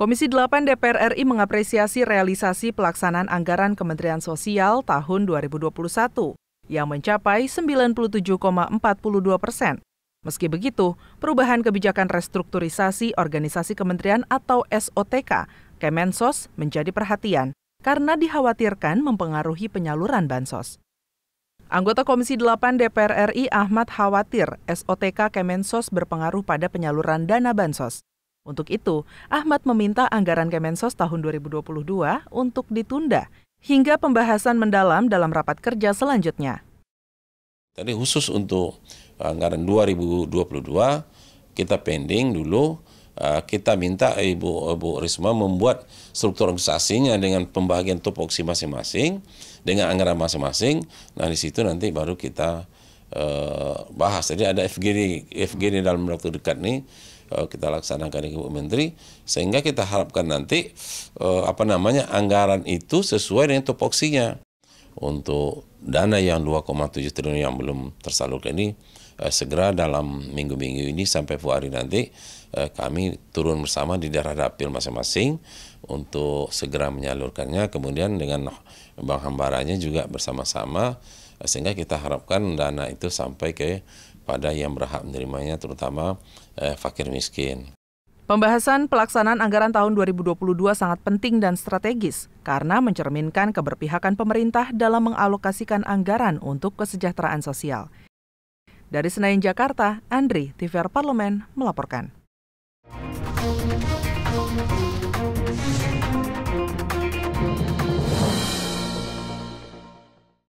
Komisi 8 DPR RI mengapresiasi realisasi pelaksanaan anggaran Kementerian Sosial tahun 2021 yang mencapai 97,42 persen. Meski begitu, perubahan kebijakan restrukturisasi organisasi kementerian atau SOTK Kemensos menjadi perhatian karena dikhawatirkan mempengaruhi penyaluran bansos. Anggota Komisi 8 DPR RI Ahmad khawatir SOTK Kemensos berpengaruh pada penyaluran dana bansos. Untuk itu, Ahmad meminta anggaran Kemensos tahun 2022 untuk ditunda hingga pembahasan mendalam dalam rapat kerja selanjutnya. Tadi khusus untuk anggaran 2022 kita pending dulu eh, kita minta Ibu Ibu Risma membuat struktur organisasinya dengan pembagian tupoksi masing-masing dengan anggaran masing-masing. Nah di situ nanti baru kita uh, bahas. Jadi ada FGD FGD dalam waktu dekat nih uh, kita laksanakan Ibu Menteri sehingga kita harapkan nanti uh, apa namanya anggaran itu sesuai dengan topoksinya untuk dana yang 2,7 triliun yang belum tersalurkan ini Eh, segera dalam minggu-minggu ini sampai Februari nanti eh, kami turun bersama di daerah dapil masing-masing untuk segera menyalurkannya kemudian dengan bank hambaranya juga bersama-sama eh, sehingga kita harapkan dana itu sampai ke pada yang berhak menerimanya terutama fakir miskin. Pembahasan pelaksanaan anggaran tahun 2022 sangat penting dan strategis karena mencerminkan keberpihakan pemerintah dalam mengalokasikan anggaran untuk kesejahteraan sosial. Dari Senayan Jakarta, Andri, TVR Parlemen, melaporkan.